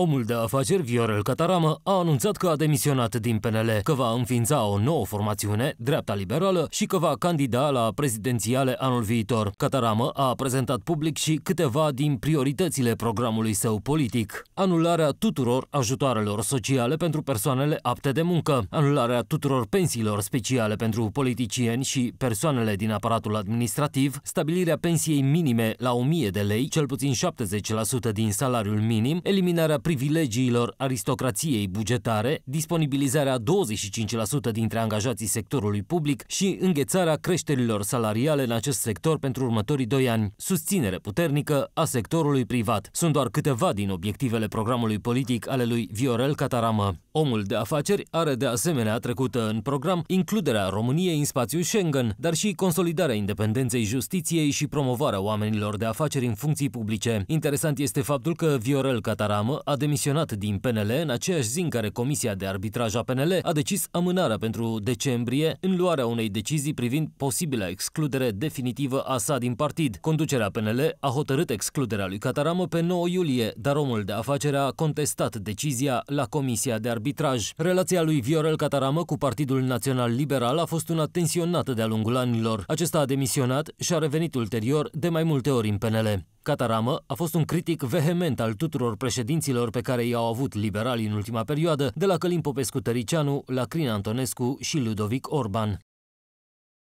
Omul de afaceri Viorel Cataramă a anunțat că a demisionat din PNL, că va înființa o nouă formațiune, Dreapta Liberală, și că va candida la prezidențiale anul viitor. Cataramă a prezentat public și câteva din prioritățile programului său politic. Anularea tuturor ajutoarelor sociale pentru persoanele apte de muncă, anularea tuturor pensiilor speciale pentru politicieni și persoanele din aparatul administrativ, stabilirea pensiei minime la 1000 de lei, cel puțin 70% din salariul minim, eliminarea privilegiilor aristocrației bugetare, disponibilizarea 25% dintre angajații sectorului public și înghețarea creșterilor salariale în acest sector pentru următorii doi ani, susținere puternică a sectorului privat. Sunt doar câteva din obiectivele programului politic ale lui Viorel Cataramă. Omul de afaceri are de asemenea trecută în program includerea României în spațiul Schengen, dar și consolidarea independenței justiției și promovarea oamenilor de afaceri în funcții publice. Interesant este faptul că Viorel Cataramă a demisionat din PNL în aceeași zi în care Comisia de Arbitraj a PNL a decis amânarea pentru decembrie în luarea unei decizii privind posibilă excludere definitivă a sa din partid. Conducerea PNL a hotărât excluderea lui Cataramă pe 9 iulie, dar omul de afacere a contestat decizia la Comisia de Arbitraj. Relația lui Viorel Cataramă cu Partidul Național Liberal a fost una tensionată de-a lungul anilor. Acesta a demisionat și a revenit ulterior de mai multe ori în PNL. Cataramă a fost un critic vehement al tuturor președinților pe care i-au avut liberalii în ultima perioadă, de la Călim Popescu Tăricianu la Crin Antonescu și Ludovic Orban.